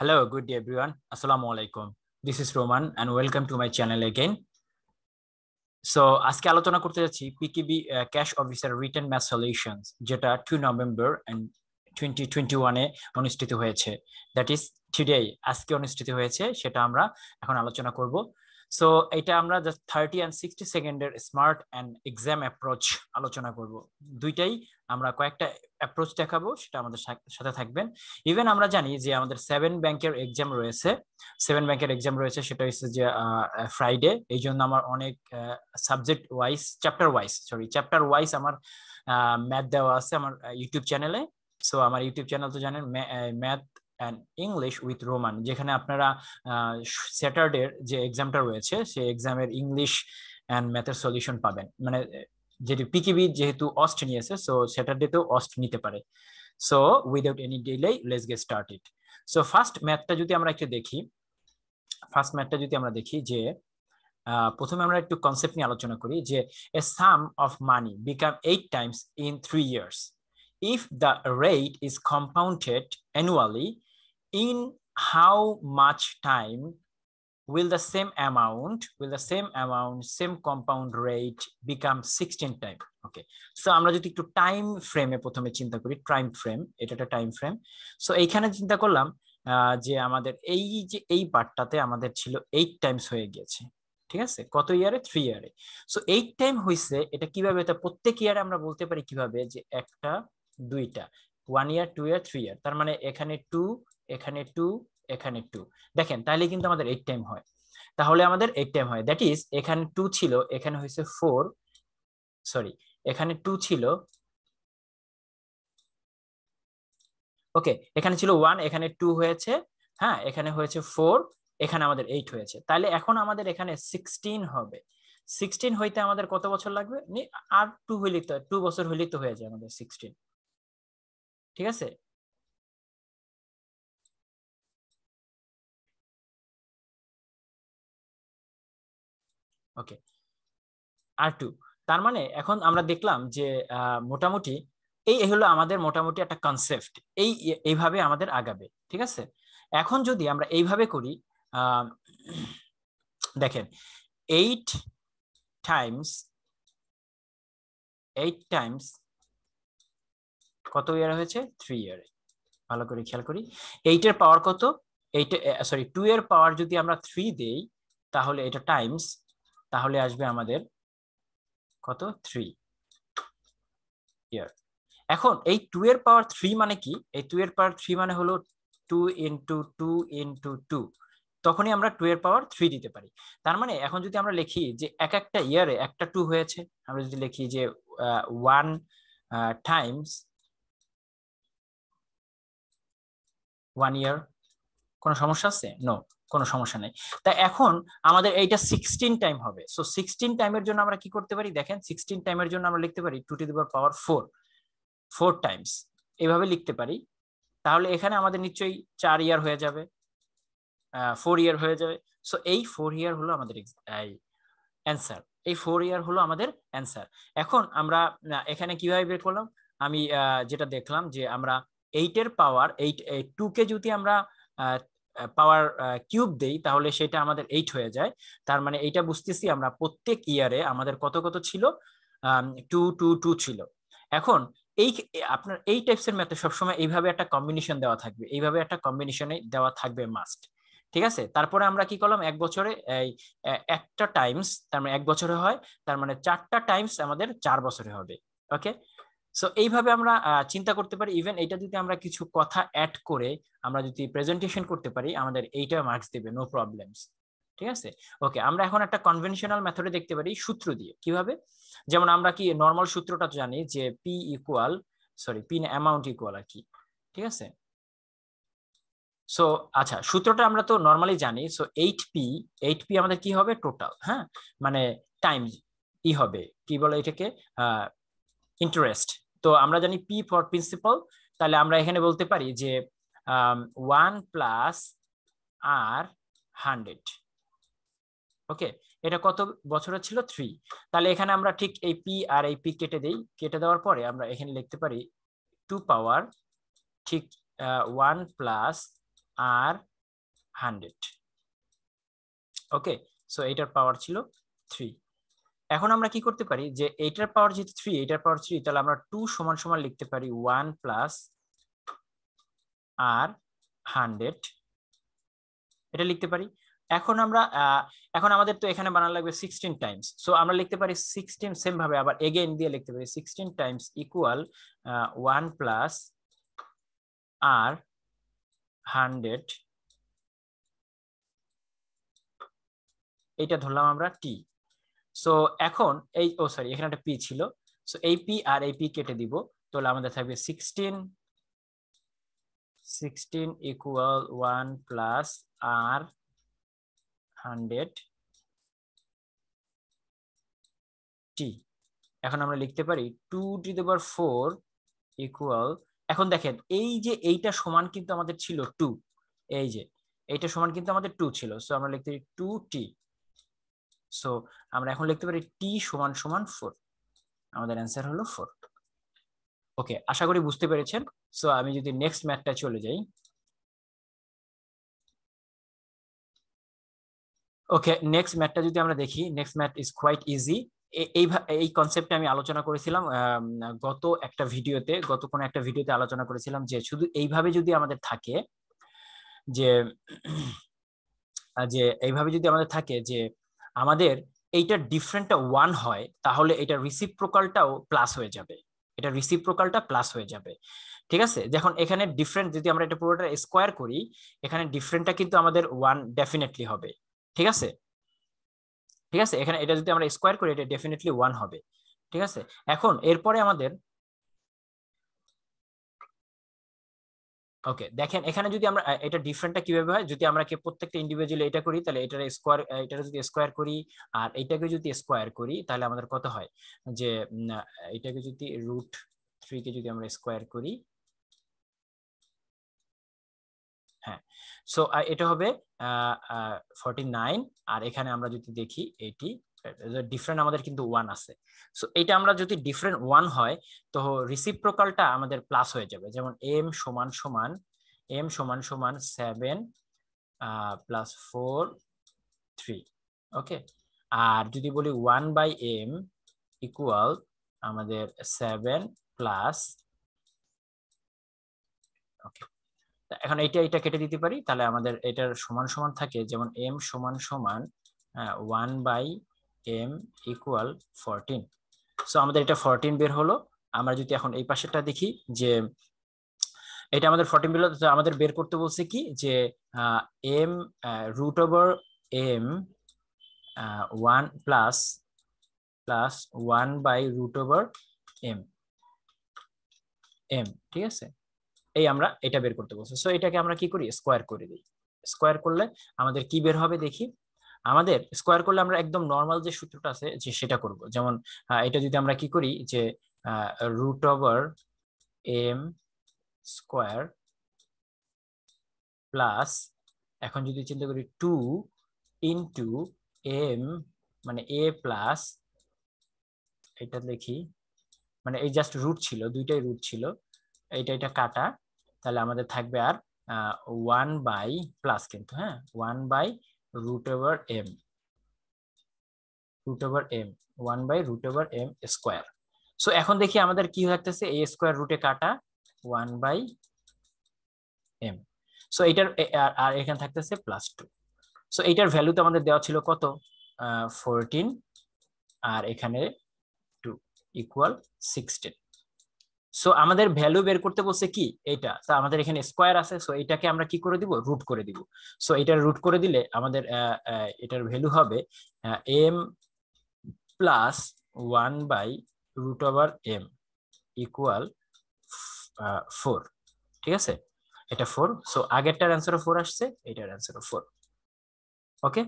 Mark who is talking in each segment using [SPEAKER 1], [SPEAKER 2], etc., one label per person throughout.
[SPEAKER 1] Hello, good day everyone. Assalamu alaikum. This is Roman and welcome to my channel again. So আজকে আলোচনা করতে যাচ্ছি PKB cash officer written math solutions যেটা two November and twenty twenty ওয়ানে অনুষ্ঠিত হয়েছে that is today আজকে অনুষ্ঠিত হয়েছে সেটা আমরা এখন আলোচনা করবো সো এটা আমরা জাস্ট থার্টি অ্যান্ড সিক্সটি সেকেন্ডের স্মার্ট অ্যান্ড এক্সাম অ্যাপ্রোচ আলোচনা করব দুইটাই আমরা কয়েকটা অ্যাপ্রোচ দেখাবো সেটা আমাদের সাথে থাকবেন ইভেন আমরা জানি যে আমাদের সেভেন ব্যাংকের এক্সাম রয়েছে সেভেন ব্যাংকের এক্সাম রয়েছে সেটা হচ্ছে যে ফ্রাইডে এই জন্য আমার অনেক subject wise chapter wise sorry chapter wise আমার ম্যাথ দেওয়া আছে আমার ইউটিউব চ্যানেলে সো আমার ইউটিউব চ্যানেল তো জানেন math and English with Roman যেখানে আপনারা স্যাটারডের যে এক্সামটা রয়েছে সেই এক্সামের ইংলিশ অ্যান্ড ম্যাথের সলিউশন পাবেন মানে যেটি পিকিবি যেহেতু অস্ট নিয়েছে সো স্যাটারডে তো অস্ট নিতে পারে so without any delay let's get started so first ম্যাথটা যদি আমরা একটু দেখি ফার্স্ট ম্যাথটা যদি আমরা দেখি যে প্রথমে আমরা একটু কনসেপ্ট নিয়ে আলোচনা করি যে a sum of money become eight times in three years if the rate is compounded annually in how much time will the same amount will the same amount same compound rate become 16 time okay so আমরা যদি একটু time ফ্রেমে প্রথমে চিন্তা করি time frame এটা একটা time frame so এইখানে চিন্তা করলাম যে আমাদের এই যে এই পার্টটাতে আমাদের ছিল 8 টাইমস হয়ে গিয়েছে ঠিক আছে কত ইয়ারে থ্রি ইয়ারে সো এইট টাইম হইছে এটা কিভাবে এটা প্রত্যেক ইয়ারে আমরা বলতে পারি কিভাবে যে একটা দুইটা one year two year three year তার মানে এখানে টু এখানে টু এখানে টু দেখেন তাহলে কিন্তু আমাদের এইট টাইম হয় তাহলে আমাদের এইট টাইম হয় দ্যাট ইজ এখানে টু ছিল এখানে হয়েছে ফোর সরি এখানে টু ছিল ওকে এখানে ছিল ওয়ান এখানে টু হয়েছে হ্যাঁ এখানে হয়েছে ফোর এখানে আমাদের এইট হয়েছে তাহলে এখন আমাদের এখানে সিক্সটিন হবে সিক্সটিন হইতে আমাদের কত বছর লাগবে আর টু হইলে তো টু বছর হইলে তো হয়ে যায় আমাদের সিক্সটিন ঠিক আছে ওকে আর টু তার মানে এখন আমরা দেখলাম যে মোটামুটি এই হলো আমাদের মোটামুটি একটা কনসেপ্ট এই এইভাবে আমাদের আগাবে ঠিক আছে এখন যদি আমরা এইভাবে করি দেখেন এইট টাইমস এইট টাইমস কত ইয়ার হয়েছে থ্রি ইয়ারে ভালো করে খেয়াল করি এইটের পাওয়ার কত এইট সরি টু এর পাওয়ার যদি আমরা থ্রি দেই তাহলে এটা টাইমস তাহলে আসবে আমাদের কত থ্রি ইয়ার এখন এই টু এর পাওয়ার থ্রি মানে কি এই টু এর পাওয়ার থ্রি মানে হলো two into two into two তখনই আমরা টু এর পাওয়ার থ্রি দিতে পারি তার মানে এখন যদি আমরা লিখি যে এক একটা ইয়ারে একটা টু হয়েছে আমরা যদি লিখি যে ওয়ান টাইমস ওয়ান ইয়ার কোনো সমস্যা আছে নো কোনো সমস্যা নেই তা এখন আমাদের এইটা সিক্সটিন টাইম হবে সো সিক্সটিন টাইমের জন্য আমরা কি করতে পারি দেখেন সিক্সটিন টাইমের জন্য আমরা লিখতে পারি two two the power four four times এভাবে লিখতে পারি তাহলে এখানে আমাদের নিশ্চয়ই চার ইয়ার হয়ে যাবে ফোর ইয়ার হয়ে যাবে সো এই ফোর ইয়ার হলো আমাদের অ্যান্সার এই ফোর ইয়ার হলো আমাদের অ্যান্সার এখন আমরা এখানে কিভাবে বের করলাম আমি যেটা দেখলাম যে আমরা এইটের পাওয়ার এইট টুকে যদি আমরা পাওয়ার কিউব দেই তাহলে সেটা আমাদের এইট হয়ে যায় তার মানে এইটা বুঝতেছি আমরা প্রত্যেক ইয়ারে আমাদের কত কত ছিল টু টু টু ছিল এখন এই আপনার এই টাইপসের ম্যাথে সবসময় এইভাবে একটা কম্বিনেশন দেওয়া থাকবে এইভাবে একটা কম্বিনেশনে দেওয়া থাকবে মাস্ট ঠিক আছে তারপরে আমরা কি করলাম এক বছরে এই একটা টাইমস তার মানে এক বছরে হয় তার মানে চারটা টাইমস আমাদের চার বছরে হবে ওকে সো এইভাবে আমরা চিন্তা করতে পারি ইভেন এটা যদি আমরা কিছু কথা অ্যাড করে আমরা যদি প্রেজেন্টেশন করতে পারি আমাদের এইটা মার্কস দেবে নো প্রবলেমস ঠিক আছে ওকে আমরা এখন একটা কনভেনশনাল মেথডে দেখতে পারি সূত্র দিয়ে কিভাবে যেমন আমরা কি নর্মাল সূত্রটা জানি যে P equal sorry P amount equal আর কি ঠিক আছে সো আচ্ছা সূত্রটা আমরা তো নর্মালি জানি so eight P eight P আমাদের কি হবে টোটাল হ্যাঁ মানে টাইম ই হবে কি বলে এটাকে ইন্টারেস্ট তো আমরা জানি পি ফর প্রিন্সিপাল তাহলে আমরা এখানে বলতে পারি যে one plus R hundred okay এটা কত বছরের ছিল থ্রি তাহলে এখানে আমরা ঠিক এই পি আর এই পি কেটে দেই কেটে দেওয়ার পরে আমরা এখানে লিখতে পারি টু পাওয়ার ঠিক one plus R hundred okay so এইটার পাওয়ার ছিল থ্রি এখন আমরা কি করতে পারি যে এইটার পাওয়ার যেহেতু থ্রি এইটার পাওয়ার থ্রি তাহলে আমরা টু সমান সমান লিখতে পারি ওয়ান প্লাস আর হান্ড্রেড এটা লিখতে পারি এখন আমরা এখন আমাদের তো এখানে বানানো লাগবে সিক্সটিন টাইমস সো আমরা লিখতে পারি সিক্সটিন সেম ভাবে আবার এগেন দিয়ে লিখতে পারি sixteen times equal one plus R hundred এটা ধরলাম আমরা টি সো এখন এই ও সরি এখানে একটা পি ছিল সো এই পি আর এই পি কেটে দিব তাহলে আমাদের থাকবে sixteen sixteen equal one plus R hundred টি এখন আমরা লিখতে পারি টু টি দেবার ফোর ইকুয়াল এখন দেখেন এই যে এইটা সমান কিন্তু আমাদের ছিল টু এই যে এইটা সমান কিন্তু আমাদের টু ছিল সো আমরা লিখতে পারি টু টি সো আমরা এখন লিখতে পারি টি সমান সমান ফোর আমাদের অ্যান্সার হলো ফোর ওকে আশা করি বুঝতে পেরেছেন সো আমি যদি নেক্সট ম্যাথটা চলে যাই ওকে নেক্সট ম্যাথটা যদি আমরা দেখি next math is quite easy এই এই কনসেপ্টে আমি আলোচনা করেছিলাম গত একটা ভিডিওতে গত কোনো একটা ভিডিওতে আলোচনা করেছিলাম যে শুধু এইভাবে যদি আমাদের থাকে যে যে এইভাবে যদি আমাদের থাকে যে আমাদের এইটা ডিফারেন্টটা ওয়ান হয় তাহলে এটা প্রকালটাও প্লাস হয়ে যাবে এটা প্রকালটা প্লাস হয়ে যাবে ঠিক আছে যখন এখানে ডিফারেন্ট যদি আমরা এটা পুরোটা স্কোয়ার করি এখানে ডিফারেন্টটা কিন্তু আমাদের ওয়ান ডেফিনেটলি হবে ঠিক আছে ঠিক আছে এখানে এটা যদি আমরা স্কোয়ার করি এটা ডেফিনেটলি ওয়ান হবে ঠিক আছে এখন এরপরে আমাদের ওকে দেখেন এখানে যদি আমরা এটা ডিফারেন্টটা কিভাবে হয় যদি আমরা প্রত্যেকটা ইন্ডিভিজুয়ালি এটা করি তাহলে এটার স্কোয়ার এটা যদি স্কোয়ার করি আর এটাকে যদি স্কোয়ার করি তাহলে আমাদের কত হয় যে এটাকে যদি রুট থ্রিকে যদি আমরা স্কোয়ার করি হ্যাঁ সো এটা হবে ফর্টি নাইন আর এখানে আমরা যদি দেখি এটি ডিফারেন্ট আমাদের কিন্তু ওয়ান আছে সো এটা আমরা যদি ডিফারেন্ট ওয়ান হয় তো রিসিপ্রোকালটা আমাদের প্লাস হয়ে যাবে যেমন এম সমান সমান এম সমান সমান seven plus four three okay আর যদি বলি ওয়ান বাই এম ইকুয়াল আমাদের সেভেন প্লাস ওকে এখন এইটা এটা কেটে দিতে পারি তাহলে আমাদের এটার সমান সমান থাকে যেমন এম সমান সমান one by M equal fourteen so আমাদের এটা ফরটিন বের হলো আমরা যদি এখন এই পাশেরটা দেখি যে এটা আমাদের ফরটিন বের আমাদের বের করতে বলছে কি যে M root over M one plus plus one by root over M M ঠিক আছে এই আমরা এটা বের করতে বলছি সো এটাকে আমরা কি করি স্কোয়ার করে দিই স্কোয়ার করলে আমাদের কি বের হবে দেখি আমাদের স্কোয়ার করলে আমরা একদম নর্মাল যে সূত্রটা আছে যে সেটা করব যেমন এটা যদি আমরা কি করি যে root over M square plus এখন যদি চিন্তা করি টু ইন্টু এম মানে এ প্লাস এটা দেখি মানে এই জাস্ট রুট ছিল দুইটাই রুট ছিল এটা এটা কাটা তাহলে আমাদের থাকবে আর ওয়ান বাই প্লাস কিন্তু হ্যাঁ one by root over m root over m 1 by root over m square so এখন দেখি আমাদের কি হচ্ছে a স্কয়ার রুটে কাটা 1 by m সো এটার আর এখানে থাকতেছে প্লাস 2 সো এটার ভ্যালু তো আমাদের দেওয়া ছিল কত 14 আর এখানে 2 ইকুয়াল 16 সো আমাদের ভ্যালু বের করতে বলছে কি এটা আমাদের এখানে স্কোয়ার আছে সো এটাকে আমরা কি করে দিব রুট করে দিব সো এটা রুট করে দিলে আমাদের এটার ভ্যালু হবে M plus one by root over M equal four ঠিক আছে এটা ফোর সো আগেরটার অ্যান্সারও ফোর আসছে এটার অ্যান্সারও ফোর ওকে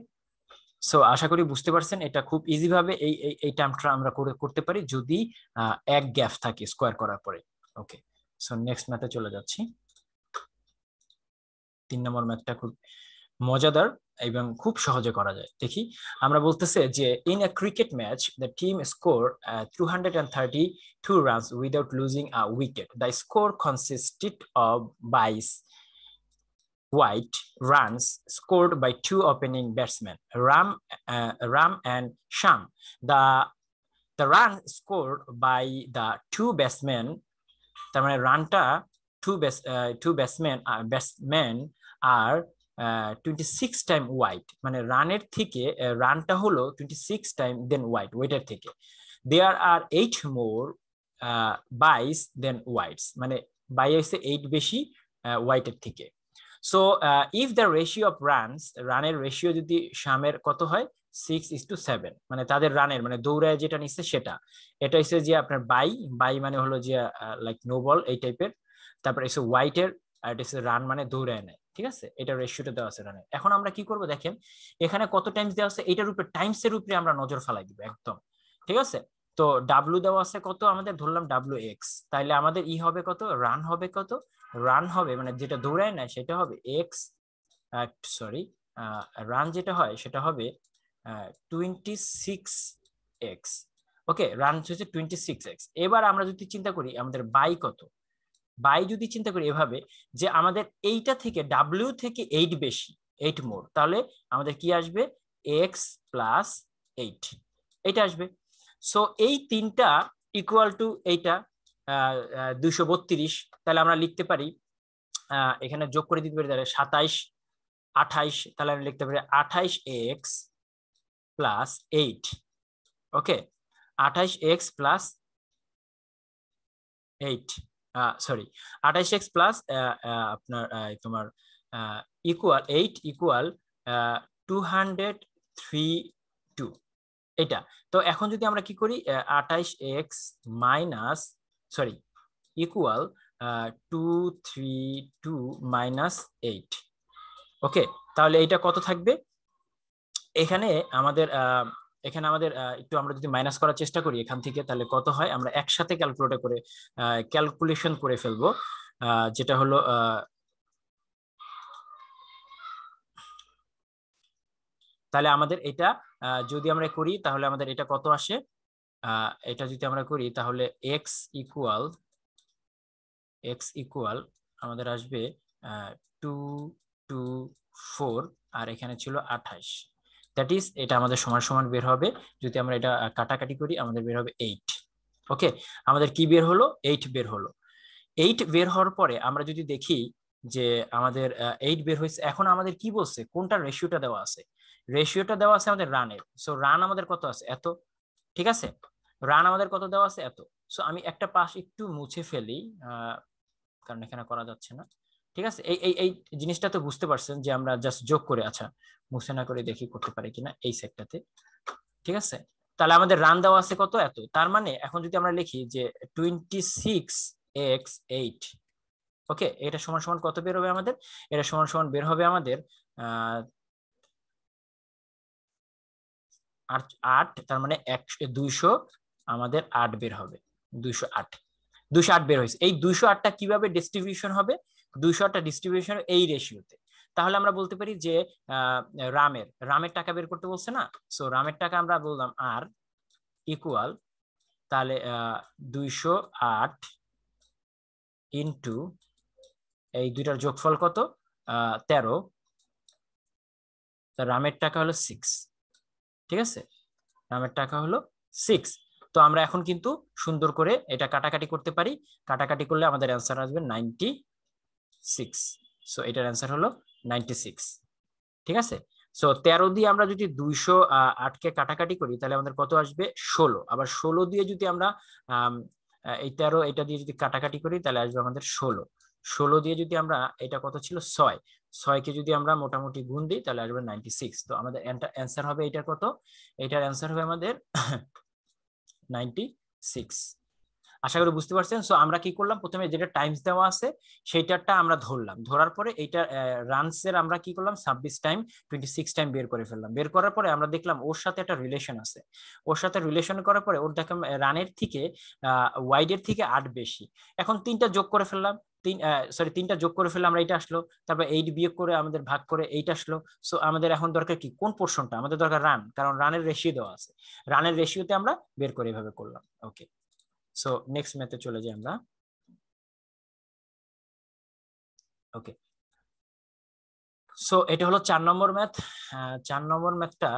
[SPEAKER 1] সো আশা করি বুঝতে পারছেন এটা খুব ইজিভাবে এই এই টার্মটা আমরা করতে পারি যদি এক গ্যাপ থাকে স্কোয়ার করার পরে ওকে সো নেক্সট ম্যাথে চলে যাচ্ছি তিন নম্বর ম্যাথটা খুব মজাদার এবং খুব সহজে করা যায় দেখি আমরা বলতেছে যে in a cricket match the team score two hundred and thirty two runs without losing a wicket the score consisted of বাইশ white runs scored by two opening batsmen, Ram, uh, Ram and Sham. The, the run scored by the two batsmen, Tamil Ranta, two best uh, two batsmen uh, are best men are 26 time white mane run it theke uh, run ta 26 time then white White theke there are eight more uh, buys than whites mane buy ase eight beshi white er so if the ratio of runs রানের ratio যদি শামের কত হয় six is to seven মানে তাদের রানের মানে দৌড়ায় যেটা নিচ্ছে সেটা এটা হচ্ছে যে আপনার বাই বাই মানে হলো যে লাইক নো বল এই টাইপের তারপর এসে হোয়াইটের আর এটা রান মানে দৌড়ায় নেয় ঠিক আছে এটা রেশিওটা দেওয়া আছে রানের এখন আমরা কি করব দেখেন এখানে কত টাইমস দেওয়া আছে এটার উপরে টাইমস এর উপরে আমরা নজর ফেলাই দিব একদম ঠিক আছে তো ডাব্লু দেওয়া আছে কত আমাদের ধরলাম ডাব্লু এক্স তাইলে আমাদের ই e হবে কত রান হবে কত রান হবে মানে যেটা দৌড়ায় না সেটা হবে এক্স সরি রান যেটা হয় সেটা হবে twenty six X okay run হচ্ছে টোয়েন্টি সিক্স এক্স এবার আমরা যদি চিন্তা করি আমাদের বাই কত বাই যদি চিন্তা করি এভাবে যে আমাদের এইটা থেকে ডাব্লিউ থেকে এইট বেশি এইট মোর তাহলে আমাদের কি আসবে এক্স প্লাস এইট এইটা আসবে সো এই তিনটা ইকুয়াল টু এইটা দুশো বত্রিশ তাহলে আমরা লিখতে পারি এখানে যোগ করে দিতে পারি তাহলে সাতাইশ আঠাইশ তাহলে আমি লিখতে পারি আঠাইশ এক্স প্লাস এইট ওকে আঠাইশ এক্স প্লাস এইট সরি আঠাইশ এক্স প্লাস আপনার তোমার equal eight equal two hundred three two এটা তো এখন যদি আমরা কি করি আঠাইশ X minus sorry equal 2, 3, 2 minus 8 okay তাহলে এইটা কত থাকবে এখানে আমাদের এখানে আমাদের একটু আমরা যদি মাইনাস করার চেষ্টা করি এখান থেকে তাহলে কত হয় আমরা একসাথে ক্যালকুলেটর করে ক্যালকুলেশন করে ফেলবো যেটা হলো তাহলে আমাদের এটা যদি আমরা করি তাহলে আমাদের এটা কত আসে এটা যদি আমরা করি তাহলে এক্স ইকুয়াল এক্স ইকুয়াল আমাদের আসবে টু টু ফোর আর এখানে ছিল আঠাশ দ্যাট ইজ এটা আমাদের সমান সমান বের হবে যদি আমরা এটা কাটাকাটি করি আমাদের বের হবে এইট ওকে আমাদের কি বের হলো এইট বের হলো এইট বের হওয়ার পরে আমরা যদি দেখি যে আমাদের এইট বের হয়েছে এখন আমাদের কি বলছে কোনটা রেশিওটা দেওয়া আছে রেশিওটা দেওয়া আছে আমাদের রানের সো রান আমাদের কত আছে এত ঠিক আছে রান আমাদের কত দেওয়া আছে এত সো আমি একটা পাশ একটু মুছে ফেলি কারণ এখানে করা যাচ্ছে না ঠিক আছে এই এই এই জিনিসটা তো বুঝতে পারছেন যে আমরা জাস্ট যোগ করে আচ্ছা মুছে না করে দেখি করতে পারি কিনা এই সেটটাতে ঠিক আছে তাহলে আমাদের রান দেওয়া আছে কত এত তার মানে এখন যদি আমরা লিখি যে twenty six X eight okay এটা সমান সমান কত বের হবে আমাদের এটা সমান সমান বের হবে আমাদের আট তার মানে এক দুইশো আমাদের আট বের হবে দুইশো আট দুশো আট বের হয়েছে এই দুশো আটটা কিভাবে ডিস্ট্রিবিউশন হবে দুশো আটটা ডিস্ট্রিবিউশন এই রেশিওতে তাহলে আমরা বলতে পারি যে রামের রামের টাকা বের করতে বলছে না সো রামের টাকা আমরা বললাম আর ইকুয়াল তাহলে দুইশো আট ইন্টু এই দুইটার যোগফল কত তেরো রামের টাকা হলো সিক্স ঠিক আছে রামের টাকা হলো সিক্স তো আমরা এখন কিন্তু সুন্দর করে এটা কাটাকাটি করতে পারি কাটাকাটি করলে আমাদের অ্যান্সার আসবে নাইনটি সিক্স সো এটার অ্যান্সার হলো নাইনটি সিক্স ঠিক আছে সো তেরো দিয়ে আমরা যদি দুইশো আটকে কাটাকাটি করি তাহলে আমাদের কত আসবে ষোলো আবার ষোলো দিয়ে যদি আমরা এই তেরো এটা দিয়ে যদি কাটাকাটি করি তাহলে আসবে আমাদের ষোলো ষোলো দিয়ে যদি আমরা এটা কত ছিল ছয় ছয়কে যদি আমরা মোটামুটি গুণ দিই তাহলে আসবে নাইনটি সিক্স তো আমাদের অ্যান্সার হবে এটার কত এটার অ্যান্সার হবে আমাদের সিক্স আশা করি বুঝতে পারছেন সো আমরা কি করলাম প্রথমে যেটা টাইমস দেওয়া আছে সেইটারটা আমরা ধরলাম ধরার পরে এইটা রানসের আমরা কি করলাম ছাব্বিশ টাইম টোয়েন্টি সিক্স টাইম বের করে ফেললাম বের করার পরে আমরা দেখলাম ওর সাথে একটা রিলেশন আছে ওর সাথে রিলেশন করার পরে ওর দেখলাম রানের থেকে ওয়াইডের থেকে আট বেশি এখন তিনটা যোগ করে ফেললাম তিন সরি তিনটা যোগ করে ফেললে আমরা এটা আসলো তারপর এইট বিয়োগ করে আমাদের ভাগ করে এইটা আসলো সো আমাদের এখন দরকার কি কোন পোর্শনটা আমাদের দরকার রান কারণ রানের রেশিও দেওয়া আছে রানের রেশিওতে আমরা বের করে এভাবে করলাম ওকে সো নেক্সট ম্যাথে চলে যাই আমরা ওকে সো এটা হলো চার নম্বর ম্যাথ চার নম্বর ম্যাথটা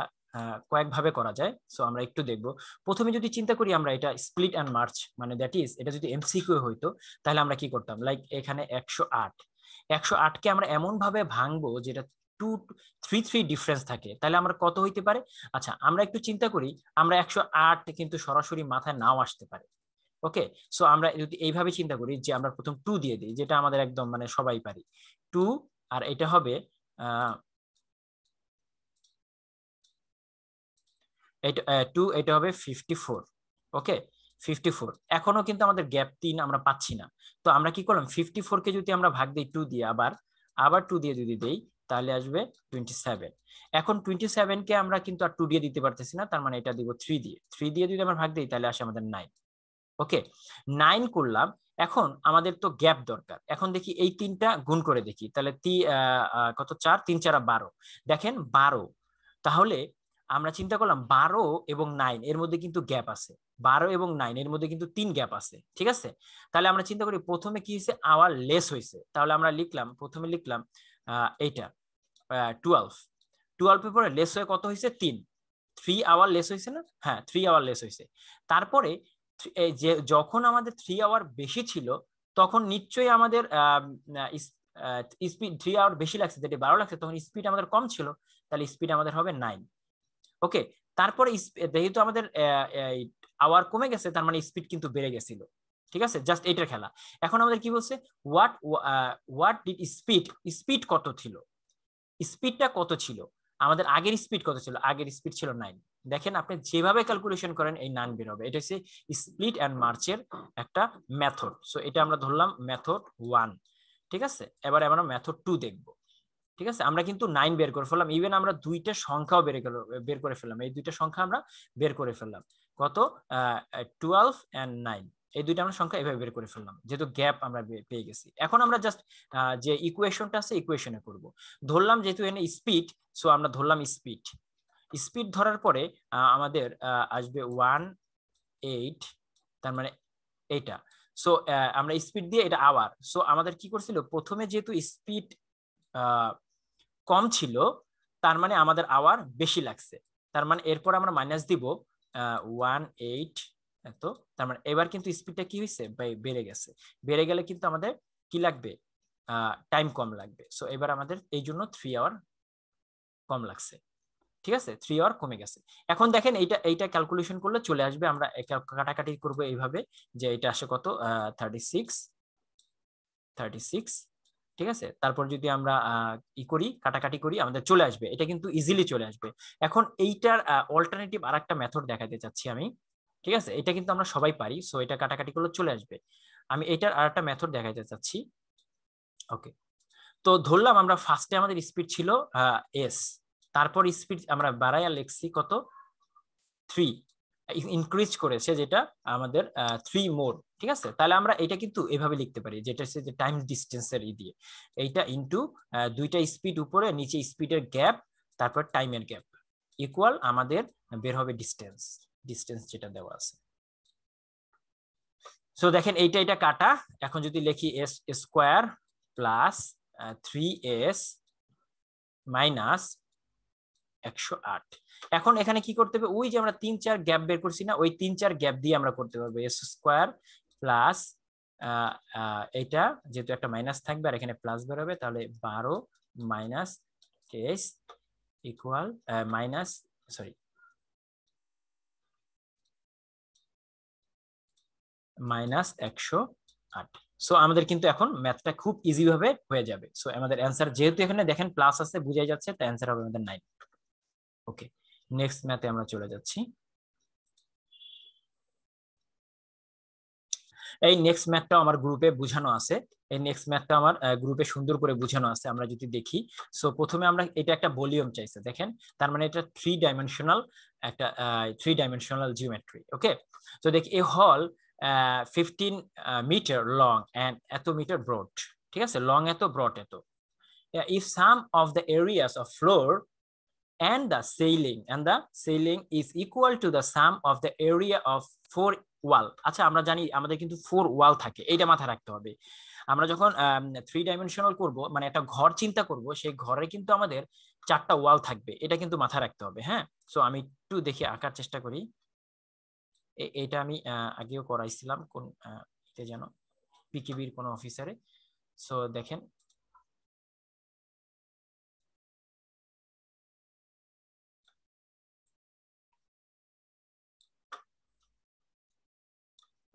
[SPEAKER 1] কয়েকভাবে করা যায় সো আমরা একটু দেখব প্রথমে যদি চিন্তা করি আমরা এটা স্প্লিট অ্যান্ড মার্চ মানে দ্যাট ইজ এটা যদি এমসিকিউ হইতো তাহলে আমরা কি করতাম লাইক এখানে একশো আট একশো আটকে আমরা এমনভাবে ভাঙবো যেটা টু থ্রি থ্রি ডিফারেন্স থাকে তাহলে আমরা কত হইতে পারে আচ্ছা আমরা একটু চিন্তা করি আমরা একশো আট কিন্তু সরাসরি মাথায় নাও আসতে পারে ওকে সো আমরা যদি এইভাবে চিন্তা করি যে আমরা প্রথম টু দিয়ে দিই যেটা আমাদের একদম মানে সবাই পারি টু আর এটা হবে আহ এটা টু এটা হবে fifty four okay fifty four এখনো কিন্তু আমাদের গ্যাপ তিন আমরা পাচ্ছি না তো আমরা কি করলাম ফিফটি ফোরকে যদি আমরা ভাগ দিই টু দিয়ে আবার আবার টু দিয়ে যদি দেই তাহলে আসবে টোয়েন্টি সেভেন এখন টোয়েন্টি সেভেনকে আমরা কিন্তু আর টু দিয়ে দিতে পারতেছি না তার মানে এটা দিব থ্রি দিয়ে থ্রি দিয়ে যদি আমরা ভাগ দিই তাহলে আসে আমাদের নাইন ওকে নাইন করলাম এখন আমাদের তো গ্যাপ দরকার এখন দেখি এই তিনটা গুণ করে দেখি তাহলে তি কত চার তিন চারা বারো দেখেন বারো তাহলে আমরা চিন্তা করলাম বারো এবং নাইন এর মধ্যে কিন্তু গ্যাপ আছে বারো এবং নাইন এর মধ্যে কিন্তু তিন গ্যাপ আছে ঠিক আছে তাহলে আমরা চিন্তা করি প্রথমে কি হয়েছে আওয়ার লেস হয়েছে তাহলে আমরা লিখলাম প্রথমে লিখলাম এইটা টুয়েলভ টুয়েলভের পরে লেস হয়ে কত হয়েছে তিন থ্রি আওয়ার লেস হয়েছে না হ্যাঁ থ্রি আওয়ার লেস হয়েছে তারপরে যে যখন আমাদের থ্রি আওয়ার বেশি ছিল তখন নিশ্চয়ই আমাদের স্পিড থ্রি আওয়ার বেশি লাগছে যেটি বারো লাগছে তখন স্পিড আমাদের কম ছিল তাহলে স্পিড আমাদের হবে নাইন ওকে তারপরে যেহেতু আমাদের আওয়ার কমে গেছে তার মানে স্পিড কিন্তু বেড়ে গেছিল ঠিক আছে জাস্ট এটার খেলা এখন আমাদের কি বলছে what what did speed speed কত ছিল স্পিডটা কত ছিল আমাদের আগের স্পিড কত ছিল আগের স্পিড ছিল নাইন দেখেন আপনি যেভাবে ক্যালকুলেশন করেন এই নান বের হবে এটা হচ্ছে স্প্লিট অ্যান্ড মার্চের একটা মেথড সো এটা আমরা ধরলাম মেথড ওয়ান ঠিক আছে এবার আমরা মেথড টু দেখবো ঠিক আছে আমরা কিন্তু নাইন বের করে ফেললাম ইভেন আমরা দুইটা সংখ্যাও বের গেল বের করে ফেললাম এই দুইটা সংখ্যা আমরা বের করে ফেললাম কত টুয়েলভ অ্যান্ড নাইন এই দুইটা আমরা সংখ্যা এভাবে বের করে ফেললাম যেহেতু গ্যাপ আমরা পেয়ে গেছি এখন আমরা জাস্ট যে ইকুয়েশনটা আছে ইকুয়েশনে করব ধরলাম যেহেতু এনে স্পিড সো আমরা ধরলাম স্পিড স্পিড ধরার পরে আমাদের আসবে ওয়ান এইট তার মানে এইটা সো আমরা স্পিড দিয়ে এটা আওয়ার সো আমাদের কি করছিল প্রথমে যেহেতু স্পিড কম ছিল তার মানে আমাদের আওয়ার বেশি লাগছে তার মানে এরপর আমরা মাইনাস দিব ওয়ান এইট এত তার মানে এবার কিন্তু স্পিডটা কি হয়েছে বেড়ে গেছে বেড়ে গেলে কিন্তু আমাদের কি লাগবে টাইম কম লাগবে সো এবার আমাদের এই জন্য থ্রি আওয়ার কম লাগছে ঠিক আছে থ্রি আওয়ার কমে গেছে এখন দেখেন এইটা এইটা ক্যালকুলেশন করলে চলে আসবে আমরা কাটাকাটি করবো এইভাবে যে এটা আসে কত থার্টি সিক্স থার্টি সিক্স ঠিক আছে তারপর যদি আমরা ই করি কাটাকাটি করি আমাদের চলে আসবে এটা কিন্তু ইজিলি চলে আসবে এখন এইটার অল্টারনেটিভ আর একটা মেথড দেখাতে চাচ্ছি আমি ঠিক আছে এটা কিন্তু আমরা সবাই পারি সো এটা কাটাকাটি করলে চলে আসবে আমি এটার আর একটা মেথড দেখাতে চাচ্ছি ওকে তো ধরলাম আমরা ফার্স্টে আমাদের স্পিড ছিল এস তারপর স্পিড আমরা বাড়াইয়া লেখছি কত থ্রি ইনক্রিজ করেছে যেটা আমাদের থ্রি মোর ঠিক আছে তাহলে আমরা এটা কিন্তু এভাবে লিখতে পারি যেটা হচ্ছে যে টাইম ডিস্টেন্সের ই দিয়ে এইটা ইন্টু দুইটা স্পিড উপরে নিচে স্পিডের গ্যাপ তারপর টাইমের গ্যাপ ইকুয়াল আমাদের বের হবে ডিস্টেন্স ডিস্টেন্স যেটা দেওয়া আছে সো দেখেন এইটা এটা কাটা এখন যদি লিখি S square plus three S minus একশো আট এখন এখানে কি করতে হবে ওই যে আমরা তিন চার গ্যাপ বের করছি না ওই তিন চার গ্যাপ দিয়ে আমরা করতে পারবো এস স্কোয়ার প্লাস এটা যেহেতু একটা মাইনাস থাকবে আর এখানে প্লাস বেরোবে তাহলে বারো মাইনাস কেস ইকুয়াল মাইনাস সরি মাইনাস একশো আট সো আমাদের কিন্তু এখন ম্যাথটা খুব ইজি ভাবে হয়ে যাবে সো আমাদের অ্যান্সার যেহেতু এখানে দেখেন প্লাস আছে বুঝাই যাচ্ছে তো অ্যান্সার হবে আমাদের নাইন ওকে নেক্সট ম্যাথে আমরা চলে যাচ্ছি এই নেক্সট ম্যাথটা আমার গ্রুপে বোঝানো আছে এই নেক্সট ম্যাথটা আমার গ্রুপে সুন্দর করে বোঝানো আছে আমরা যদি দেখি সো প্রথমে আমরা এটা একটা ভলিউম চাইছে দেখেন তার মানে এটা থ্রি ডাইমেনশনাল একটা থ্রি ডাইমেনশনাল জিওমেট্রি ওকে তো দেখি এই হল ফিফটিন মিটার লং অ্যান্ড এত মিটার ব্রড ঠিক আছে লং এত ব্রড এত if sum of the areas of floor and the sailing and the sailing is equal to the sum of the area of four wall আচ্ছা আমরা জানি আমাদের কিন্তু ফোর ওয়াল থাকে এইটা মাথায় রাখতে হবে আমরা যখন থ্রি ডাইমেনশনাল করব মানে একটা ঘর চিন্তা করব সেই ঘরে কিন্তু আমাদের চারটা ওয়াল থাকবে এটা কিন্তু মাথায় রাখতে হবে হ্যাঁ সো আমি একটু দেখে আঁকার চেষ্টা করি এটা আমি আগেও করাইছিলাম কোন এটা যেন পিকেবির কোনো অফিসারে সো দেখেন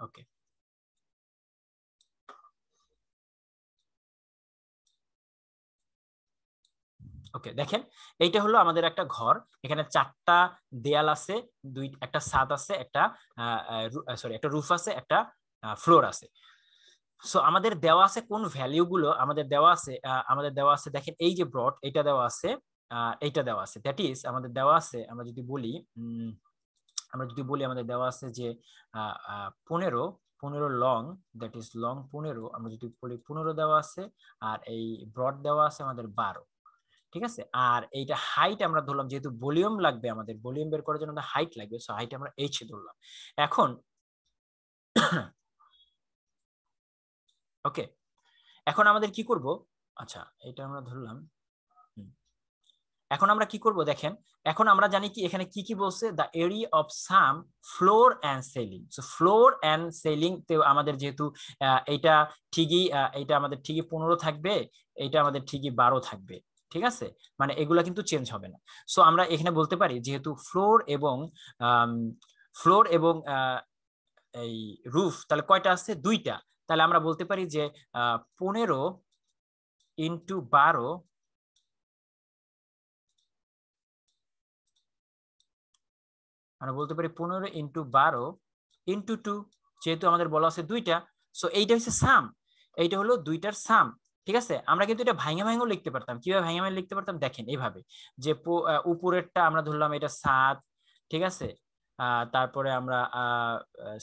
[SPEAKER 1] Okay. ওকে দেখেন এইটা হলো আমাদের একটা ঘর এখানে চারটা দেয়াল আছে দুই একটা ছাদ আছে একটা সরি একটা রুফ আছে একটা ফ্লোর আছে সো আমাদের দেওয়া আছে কোন ভ্যালিউগুলো আমাদের দেওয়া আছে আমাদের দেওয়া আছে দেখেন এই যে ব্রড এটা দেওয়া আছে এইটা দেওয়া আছে দ্যাট ইজ আমাদের দেওয়া আছে আমরা যদি বলি উম আমরা যদি বলি আমাদের দেওয়া আছে যে পনেরো পনেরো লং দ্যাট ইজ লং পনেরো আমরা যদি বলি পনেরো দেওয়া আছে আর এই ব্রড দেওয়া আছে আমাদের বারো ঠিক আছে আর এইটা হাইট আমরা ধরলাম যেহেতু ভলিউম লাগবে আমাদের ভলিউম বের করার জন্য আমাদের হাইট লাগবে সো হাইট আমরা এইচ ধরলাম এখন ওকে এখন আমাদের কি করব আচ্ছা এটা আমরা ধরলাম এখন আমরা কি করব দেখেন এখন আমরা জানি কি এখানে কি কি বলছে the area of sum floor and ceiling so floor and ceiling তে আমাদের যেহেতু এটা ঠিকই এটা আমাদের ঠিকই পনেরো থাকবে এটা আমাদের ঠিকই বারো থাকবে ঠিক আছে মানে এগুলা কিন্তু চেঞ্জ হবে না সো আমরা এখানে বলতে পারি যেহেতু ফ্লোর এবং ফ্লোর এবং এই রুফ তাহলে কয়টা আছে দুইটা তাহলে আমরা বলতে পারি যে পনেরো ইন্টু বারো আমরা বলতে পারি পনেরো ইন্টু বারো ইন্টু টু যেহেতু আমাদের বলা আছে দুইটা সো এইটা হচ্ছে সাম এইটা হলো দুইটার সাম ঠিক আছে আমরা কিন্তু এটা ভাঙে ভাঙেও লিখতে পারতাম কিভাবে ভাঙে ভাঙে লিখতে পারতাম দেখেন এইভাবে যে উপরেরটা আমরা ধরলাম এটা সাত ঠিক আছে তারপরে আমরা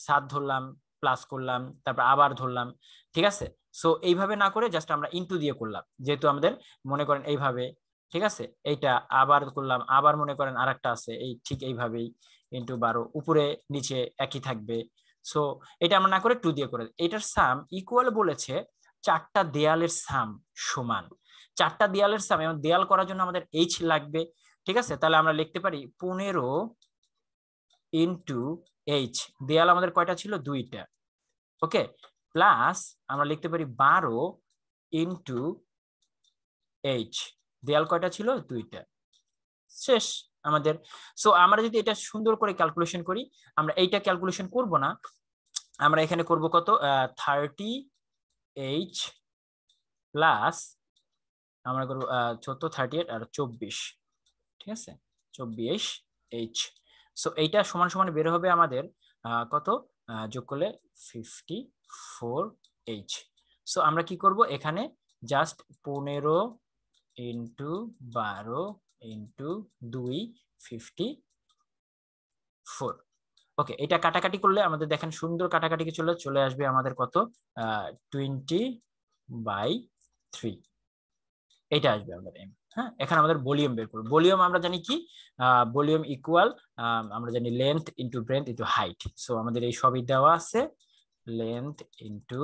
[SPEAKER 1] সাত ধরলাম প্লাস করলাম তারপর আবার ধরলাম ঠিক আছে সো এইভাবে না করে জাস্ট আমরা ইন্টু দিয়ে করলাম যেহেতু আমাদের মনে করেন এইভাবে ঠিক আছে এইটা আবার করলাম আবার মনে করেন আর আছে এই ঠিক এইভাবেই ইন্টু বারো উপরে নিচে একই থাকবে সো এটা আমরা না করে টু দিয়ে করে এটার সাম ইকুয়াল বলেছে চারটা দেয়ালের সাম সমান চারটা দেয়ালের সাম এবং দেয়াল করার জন্য আমাদের এইচ লাগবে ঠিক আছে তাহলে আমরা লিখতে পারি পনেরো ইন্টু এইচ দেয়াল আমাদের কয়টা ছিল দুইটা ওকে প্লাস আমরা লিখতে পারি বারো ইন্টু এইচ দেয়াল কয়টা ছিল দুইটা শেষ আমাদের সো আমরা যদি এটা সুন্দর করে ক্যালকুলেশন করি আমরা এইটা ক্যালকুলেশন করব না আমরা এখানে করব কত থার্টি এইচ প্লাস আমরা করবো চোদ্দ থার্টি এইট আর চব্বিশ ঠিক আছে চব্বিশ এইচ সো এইটা সমান সমান বের হবে আমাদের কত যোগ করলে ফিফটি ফোর এইচ সো আমরা কি করব এখানে জাস্ট পনেরো ইন্টু বারো ইন্টু দুই ফিফটি ফোর ওকে এটা কাটাকাটি করলে আমাদের দেখেন সুন্দর কাটাকাটি চলে চলে আসবে আমাদের কত টোয়েন্টি বাই থ্রি এটা আসবে আমাদের এম হ্যাঁ এখানে আমাদের ভলিউম বের করবো ভলিউম আমরা জানি কি ভলিউম ইকুয়াল আমরা জানি length into breadth into height so আমাদের এই সবই দেওয়া আছে length into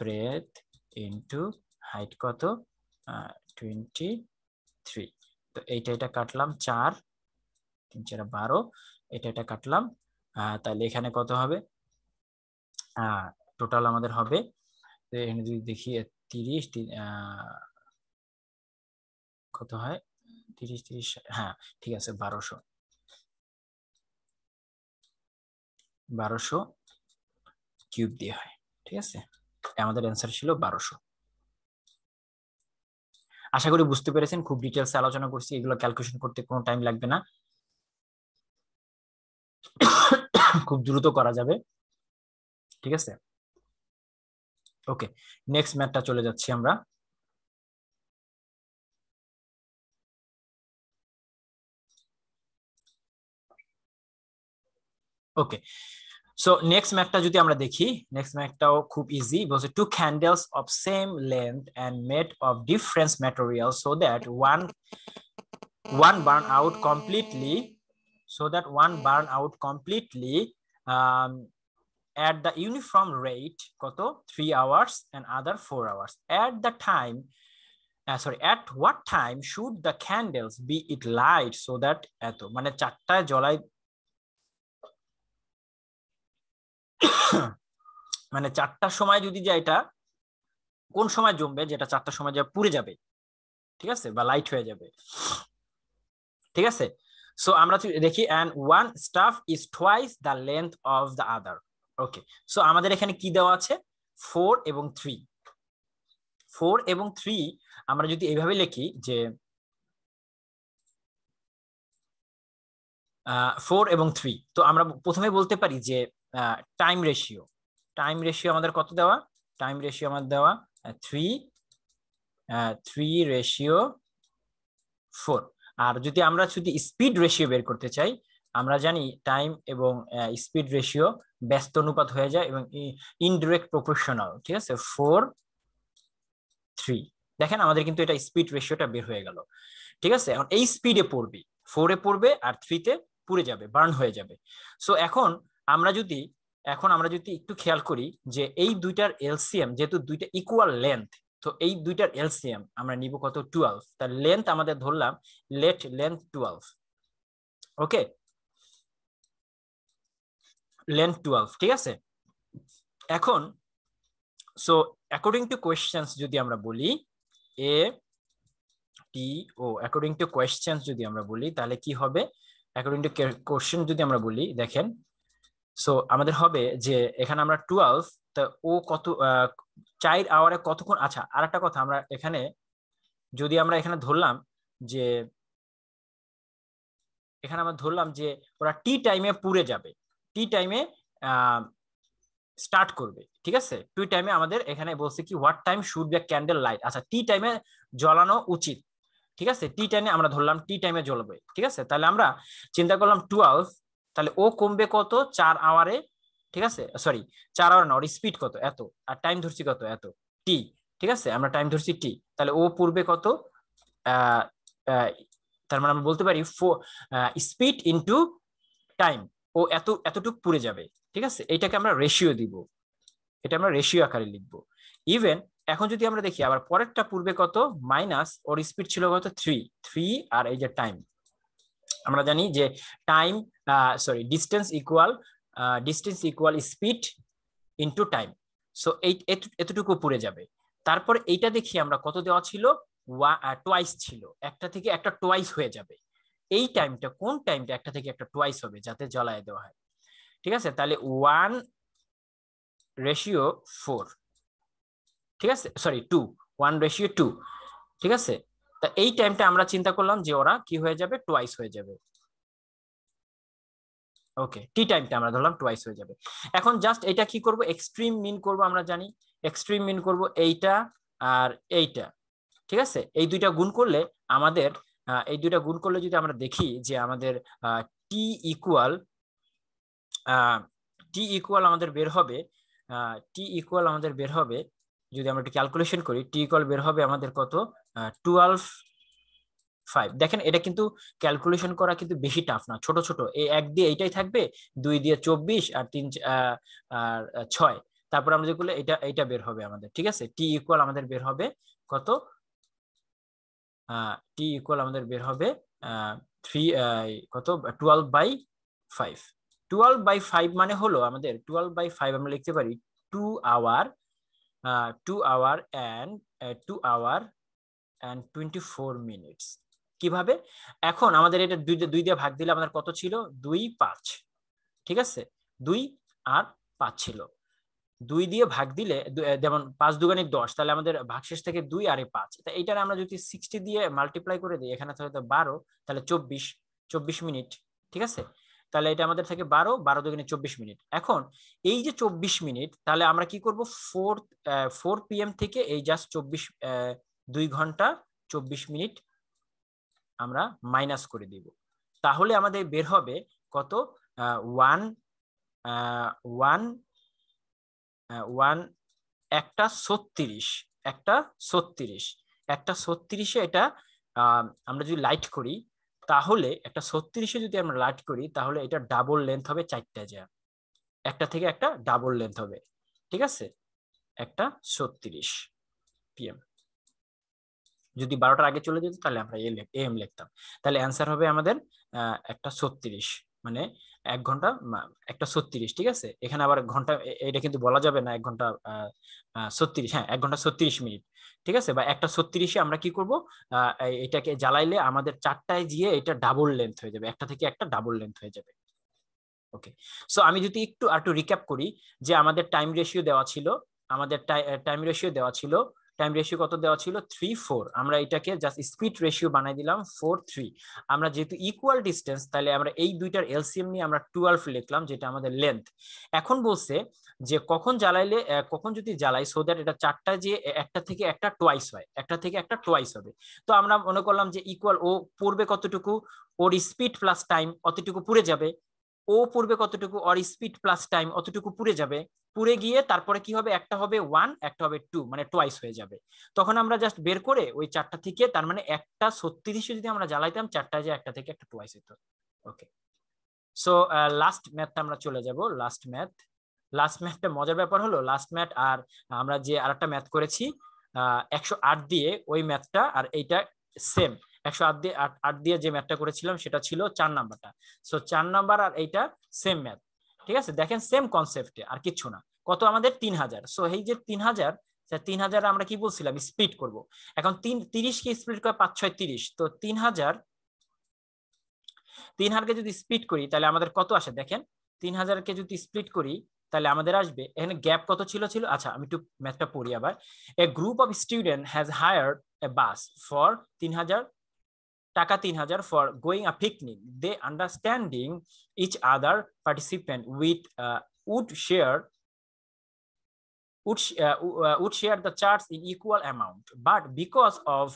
[SPEAKER 1] breadth into height কত টোয়েন্টি থ্রি তো এইটা এটা কাটলাম চার তিন চার বারো এটা এটা কাটলাম তাহলে এখানে কত হবে টোটাল আমাদের হবে এখানে যদি দেখি তিরিশ কত হয় তিরিশ তিরিশ হ্যাঁ ঠিক আছে বারোশো বারোশো কিউব দিয়ে হয় ঠিক আছে আমাদের অ্যান্সার ছিল বারোশো আশা করি বুঝতে পেরেছেন খুব ডিটেলস আলোচনা করছি এগুলো ক্যালকুলেশন করতে কোনো টাইম লাগবে না খুব দ্রুত করা যাবে ঠিক আছে ওকে নেক্সট ম্যাথটা চলে যাচ্ছি আমরা ওকে সো নেক্সট ম্যাপটা যদি আমরা দেখি নেক্সট ম্যাপটাও খুব ইজি বলছে two candles of same length and made of difference material so that one one burn out completely so that one burn out completely at the uniform rate কত three hours and other four hours at the time sorry at what time should the candles be it light so that এত মানে চারটায় জ্বলায় মানে চারটার সময় যদি যায় এটা কোন সময় জমবে যেটা চারটার সময় যা পুড়ে যাবে ঠিক আছে বা লাইট হয়ে যাবে ঠিক আছে সো আমরা দেখি and one stuff is twice the length of the other okay so আমাদের এখানে কি দেওয়া আছে ফোর এবং থ্রি ফোর এবং থ্রি আমরা যদি এইভাবে লিখি যে ফোর এবং থ্রি তো আমরা প্রথমে বলতে পারি যে টাইম রেশিও টাইম রেশিও আমাদের কত দেওয়া টাইম রেশিও আমাদের দেওয়া থ্রি থ্রি রেশিও ফোর আর যদি আমরা যদি স্পিড রেশিও বের করতে চাই আমরা জানি টাইম এবং স্পিড রেশিও ব্যস্ত অনুপাত হয়ে যায় এবং ইনডিরেক্ট প্রপোর্শনাল ঠিক আছে ফোর থ্রি দেখেন আমাদের কিন্তু এটা স্পিড রেশিওটা বের হয়ে গেল ঠিক আছে এখন এই স্পিডে পড়বে ফোরে পড়বে আর থ্রিতে পুড়ে যাবে বার্ন হয়ে যাবে সো এখন আমরা যদি এখন আমরা যদি একটু খেয়াল করি যে এই দুইটার এলসিএম যেহেতু দুইটা ইকুয়াল লেন্থ তো এই দুইটার এলসিএম আমরা নিব কত টুয়েলভ তার লেন্থ আমাদের ধরলাম let length twelve okay length twelve ঠিক আছে এখন সো অ্যাকর্ডিং টু কোয়েশ্চেন্স যদি আমরা বলি এ টি ও অ্যাকর্ডিং টু কোয়েশ্চেন্স যদি আমরা বলি তাহলে কি হবে অ্যাকর্ডিং টু কোশ্চেন যদি আমরা বলি দেখেন সো আমাদের হবে যে এখানে আমরা টুয়েলভ তা ও কত চাইল্ড আওয়ারে কতক্ষণ আচ্ছা আর একটা কথা আমরা এখানে যদি আমরা এখানে ধরলাম যে এখানে আমরা ধরলাম যে ওরা টি টাইমে পুরে যাবে টি টাইমে স্টার্ট করবে ঠিক আছে টি টাইমে আমাদের এখানে বলছে কি what time should be candle light আচ্ছা টি টাইমে জ্বলানো উচিত ঠিক আছে টি টাইমে আমরা ধরলাম টি টাইমে জ্বলবে ঠিক আছে তাহলে আমরা চিন্তা করলাম টুয়েলভ তাহলে ও কমবে কত চার আওয়ারে ঠিক আছে সরি চার আওয়ার না ওর স্পিড কত এত আর টাইম ধরছি কত এত টি ঠিক আছে আমরা টাইম ধরছি টি তাহলে ও পূর্বে কত তার মানে আমরা বলতে পারি স্পিড ইনটু টাইম ও এত এতটুক পুড়ে যাবে ঠিক আছে এটাকে আমরা রেশিও দিব এটা আমরা রেশিও আকারে লিখব ইভেন এখন যদি আমরা দেখি আবার পরেরটা পূর্বে কত মাইনাস ওর স্পিড ছিল কত থ্রি থ্রি আর এই যে টাইম আমরা জানি যে time sorry distance equal distance equal speed into time so এই এতটুকু পুড়ে যাবে তারপর এইটা দেখি আমরা কত দেওয়া ছিল টোয়াইস ছিল একটা থেকে একটা টোয়াইস হয়ে যাবে এই টাইমটা কোন টাইমটা একটা থেকে একটা টোয়াইস হবে যাতে জ্বালায় দেওয়া হয় ঠিক আছে তাহলে ওয়ান রেশিও ফোর ঠিক আছে sorry two one ratio two ঠিক আছে তা এই টাইমটা আমরা চিন্তা করলাম যে ওরা কি হয়ে যাবে টোয়াইস হয়ে যাবে ওকে টি টাইমটা আমরা ধরলাম টোয়াইস হয়ে যাবে এখন জাস্ট এটা কি করব এক্সট্রিম মিন করব আমরা জানি এক্সট্রিম মিন করব এইটা আর এইটা ঠিক আছে এই দুইটা গুণ করলে আমাদের এই দুইটা গুণ করলে যদি আমরা দেখি যে আমাদের টি ইকুয়াল টি ইকুয়াল আমাদের বের হবে টি ইকুয়াল আমাদের বের হবে যদি আমরা একটু ক্যালকুলেশন করি টি ইকুয়াল বের হবে আমাদের কত টুয়েলভ ফাইভ দেখেন এটা কিন্তু ক্যালকুলেশন করা কিন্তু বেশি টাফ না ছোট ছোট এই এক দিয়ে এইটাই থাকবে দুই দিয়ে চব্বিশ আর তিন আর ছয় তারপর আমরা যেগুলো এটা এটা বের হবে আমাদের ঠিক আছে টি ইকুয়াল আমাদের বের হবে কত টি ইকুয়াল আমাদের বের হবে থ্রি কত twelve by five twelve by five মানে হলো আমাদের টুয়েলভ বাই ফাইভ আমরা লিখতে পারি two hour two hour and two hour and twenty four minutes কিভাবে এখন আমাদের এটা দুই দুই দিয়ে ভাগ দিলে আমাদের কত ছিল দুই পাঁচ ঠিক আছে দুই আর পাঁচ ছিল দুই দিয়ে ভাগ দিলে যেমন পাঁচ দুগানিক দশ তাহলে আমাদের ভাগশেষ থেকে দুই আর পাঁচ তা এটার আমরা যদি সিক্সটি দিয়ে মাল্টিপ্লাই করে দিই এখানে হয়তো বারো তাহলে চব্বিশ চব্বিশ মিনিট ঠিক আছে তাহলে এটা আমাদের থেকে বারো বারো দুগুণে চব্বিশ মিনিট এখন এই যে চব্বিশ মিনিট তাহলে আমরা কি করব ফোর ফোর পিএম থেকে এই জাস্ট চব্বিশ দুই ঘন্টা চব্বিশ মিনিট আমরা মাইনাস করে দিব তাহলে আমাদের বের হবে কত ওয়ান ওয়ান ওয়ান একটা ছত্রিশ একটা ছত্রিশ একটা ছত্রিশে এটা আমরা যদি লাইট করি তাহলে একটা ছত্রিশে যদি আমরা লাইট করি তাহলে এটা ডাবল লেন্থ হবে চারটা যা একটা থেকে একটা ডাবল লেন্থ হবে ঠিক আছে একটা ছত্রিশ পিএম যদি বারোটার আগে চলে যেত তাহলে আমরা এ এম লিখতাম তাহলে অ্যান্সার হবে আমাদের একটা ছত্রিশ মানে এক ঘন্টা একটা ছত্রিশ ঠিক আছে এখানে আবার ঘন্টা এটা কিন্তু বলা যাবে না এক ঘন্টা ছত্রিশ হ্যাঁ এক ঘন্টা ছত্রিশ মিনিট ঠিক আছে বা একটা ছত্রিশে আমরা কি করব এটাকে জ্বালাইলে আমাদের চারটায় গিয়ে এটা ডাবল লেন্থ হয়ে যাবে একটা থেকে একটা ডাবল লেন্থ হয়ে যাবে ওকে সো আমি যদি একটু আর একটু রিক্যাপ করি যে আমাদের টাইম রেশিও দেওয়া ছিল আমাদের টাইম রেশিও দেওয়া ছিল টাইম রেশিও কত দেওয়া ছিল থ্রি ফোর আমরা এটাকে জাস্ট স্পিড রেশিও বানাই দিলাম ফোর থ্রি আমরা যেহেতু ইকুয়াল ডিস্টেন্স তাহলে আমরা এই দুইটার এলসিএম নিয়ে আমরা টুয়েলভ লিখলাম যেটা আমাদের লেন্থ এখন বলছে যে কখন জ্বালাইলে কখন যদি জ্বালাই সো দ্যাট এটা চারটা যে একটা থেকে একটা টোয়াইস হয় একটা থেকে একটা টোয়াইস হবে তো আমরা মনে করলাম যে ইকুয়াল ও পড়বে কতটুকু ওর স্পিড প্লাস টাইম অতটুকু পুড়ে যাবে ও পূর্বে কতটুকু অর স্পিড প্লাস টাইম অতটুকু পুড়ে যাবে পুড়ে গিয়ে তারপরে কি হবে একটা হবে ওয়ান একটা হবে টু মানে টোয়াইস হয়ে যাবে তখন আমরা জাস্ট বের করে ওই চারটা থেকে তার মানে একটা ছত্রিশে যদি আমরা জ্বালাইতাম চারটা যে একটা থেকে একটা টোয়াইস হতো ওকে সো লাস্ট ম্যাথটা আমরা চলে যাব লাস্ট ম্যাথ লাস্ট ম্যাথটা মজার ব্যাপার হলো লাস্ট ম্যাথ আর আমরা যে আর একটা ম্যাথ করেছি একশো আট দিয়ে ওই ম্যাথটা আর এইটা সেম একশো আট দিয়ে আট দিয়ে যে ম্যাথটা করেছিলাম সেটা ছিল চার নাম্বারটা সো চার নাম্বার আর এইটা সেম ম্যাথ ঠিক আছে দেখেন সেম কনসেপ্টে আর কিচ্ছু না কত আমাদের তিন হাজার সো এই যে তিন হাজার তিন হাজার আমরা কি বলছিলাম স্প্লিট করব এখন তিন তিরিশকে স্প্লিট করে পাঁচ ছয় তিরিশ তো তিন হাজার তিন হাজারকে যদি স্প্লিট করি তাহলে আমাদের কত আসে দেখেন তিন হাজারকে যদি স্প্লিট করি তাহলে আমাদের আসবে এখানে গ্যাপ কত ছিল ছিল আচ্ছা আমি একটু ম্যাথটা পড়ি আবার a group of student has hire a bus for তিন হাজার টাকা তিন হাজার for going a picnic they understanding each other participant with would share would share the charge in equal amount but because of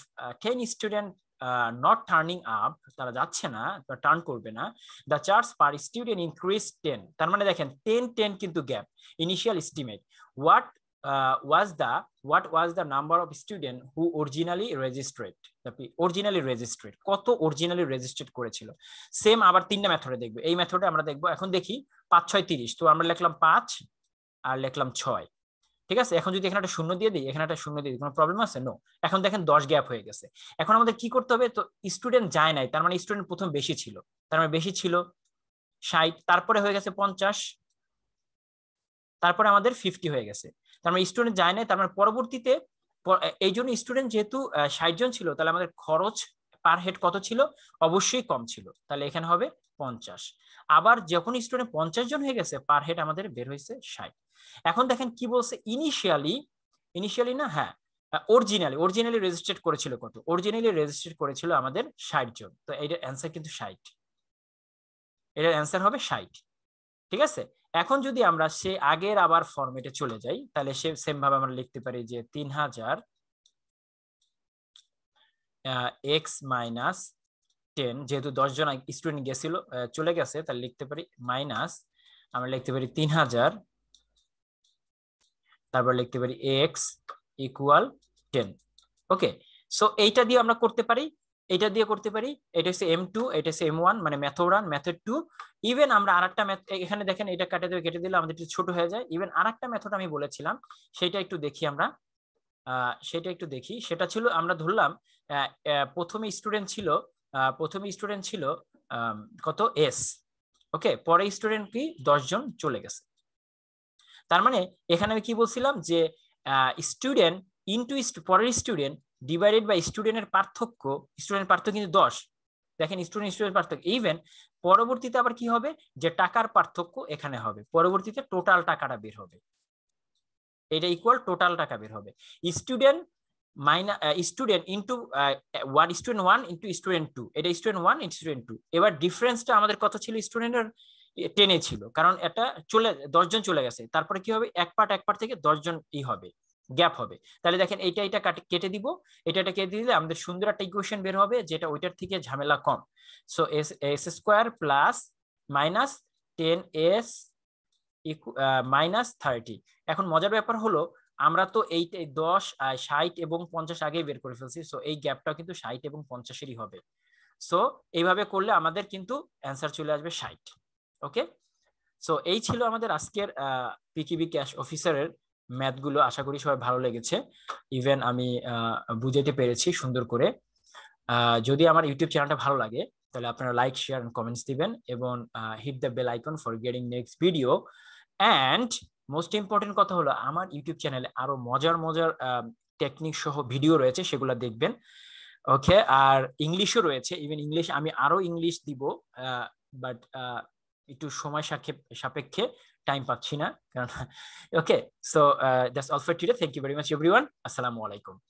[SPEAKER 1] ten student not turning up তারা যাচ্ছে না বা turn করবে না the charge per student increase ten তার মানে দেখেন ten ten কিন্তু gap initial estimate what uh, was the what was the number of student who originally registered the originally registered কত originally registered করেছিল সেম আবার তিনটা মেথডে দেখব এই মেথডে আমরা দেখব এখন দেখি 5 6 30 তো আমরা লিখলাম 5 আর লিখলাম 6 ঠিক আছে এখন যদি এখানে একটা শূন্য দিয়ে দিই এখানে একটা শূন্য দিয়ে দিই কোনো প্রবলেম আছে নো এখন দেখেন 10 গ্যাপ হয়ে গেছে এখন আমাদের কি করতে হবে তো স্টুডেন্ট যায় নাই তার মানে স্টুডেন্ট প্রথম বেশি ছিল তার মানে বেশি ছিল 60 তারপরে হয়ে গেছে 50 তারপরে আমাদের 50 হয়ে গেছে তার মানে স্টুডেন্ট যায় নাই তার মানে পরবর্তীতে এই জন্য স্টুডেন্ট যেহেতু ষাট জন ছিল তাহলে আমাদের খরচ পার হেড কত ছিল অবশ্যই কম ছিল তাহলে এখানে হবে পঞ্চাশ আবার যখন স্টুডেন্ট পঞ্চাশ জন হয়ে গেছে পার হেড আমাদের বের হয়েছে ষাট এখন দেখেন কি বলছে ইনিশিয়ালি ইনিশিয়ালি না হ্যাঁ অরিজিনালি অরিজিনালি রেজিস্ট্রেট করেছিল কত অরিজিনালি রেজিস্ট্রেট করেছিল আমাদের ষাট জন তো এটার অ্যান্সার কিন্তু ষাট এটার অ্যান্সার হবে ষাট ঠিক আছে এখন যদি আমরা সে আগের আবার ফর্মেটে চলে যাই তাহলে সে সেম ভাবে আমরা লিখতে পারি যে তিন হাজার এক্স মাইনাস টেন যেহেতু দশজন স্টুডেন্ট গেছিল চলে গেছে তাহলে লিখতে পারি মাইনাস আমরা লিখতে পারি তিন হাজার তারপর লিখতে পারি x equal ten okay so এইটা দিয়ে আমরা করতে পারি এটা দিয়ে করতে পারি এটা হচ্ছে এম টু এটা হচ্ছে এম ওয়ান মানে method one method two even আমরা আর একটা এখানে দেখেন এটা কাটে দেবে কেটে দিলে আমাদের একটু ছোট হয়ে যায় ইভেন আর একটা মেথড আমি বলেছিলাম সেটা একটু দেখি আমরা সেটা একটু দেখি সেটা ছিল আমরা ধরলাম প্রথমে স্টুডেন্ট ছিল প্রথমে স্টুডেন্ট ছিল কত এস ওকে পরে স্টুডেন্ট কি দশজন চলে গেছে তার মানে এখানে আমি কি বলছিলাম যে স্টুডেন্ট ইন্টু পরের স্টুডেন্ট ডিভাইডেড বাই স্টুডেন্টের পার্থক্য স্টুডেন্ট পার্থক্য কিন্তু দশ দেখেন স্টুডেন্ট স্টুডেন্ট পার্থক্য ইভেন পরবর্তীতে আবার কি হবে যে টাকার পার্থক্য এখানে হবে পরবর্তীতে টোটাল টাকাটা বের হবে এটা ইকুয়াল টোটাল টাকা বের হবে student minus student into one student one into student two এটা স্টুডেন্ট ওয়ান স্টুডেন্ট টু এবার ডিফারেন্সটা আমাদের কত ছিল স্টুডেন্টের টেনে ছিল কারণ এটা চলে দশজন চলে গেছে তারপরে কি হবে এক পার্ট এক পার্ট থেকে দশজন ই হবে গ্যাপ হবে তাহলে দেখেন এটা এটা কেটে দিব এটা এটা কেটে দিলে আমাদের সুন্দর একটা ইকুয়েশন বের হবে যেটা ওইটার থেকে ঝামেলা কম so S S square plus minus ten S minus thirty এখন মজার ব্যাপার হলো আমরা তো এই দশ ষাট এবং পঞ্চাশ আগেই বের করে ফেলছি সো এই গ্যাপটা কিন্তু ষাট এবং পঞ্চাশেরই হবে সো এইভাবে করলে আমাদের কিন্তু অ্যান্সার চলে আসবে ষাট ওকে সো এই ছিল আমাদের আজকের পিকিবি ক্যাশ অফিসারের ম্যাথগুলো আশা করি সবাই ভালো লেগেছে ইভেন আমি বুঝাইতে পেরেছি সুন্দর করে যদি আমার ইউটিউব চ্যানেলটা ভালো লাগে তাহলে আপনারা লাইক শেয়ার এন্ড কমেন্টস দিবেন এবং hit the bell icon for getting next video and most important কথা হলো আমার ইউটিউব চ্যানেলে আরো মজার মজার টেকনিক সহ ভিডিও রয়েছে সেগুলো দেখবেন ওকে আর ইংলিশও রয়েছে ইভেন ইংলিশ আমি আরো ইংলিশ দিব বাট একটু সময় সাপেক্ষে time পাচ্ছি না okay so uh, that's all for today thank you very much everyone Assalamualaikum.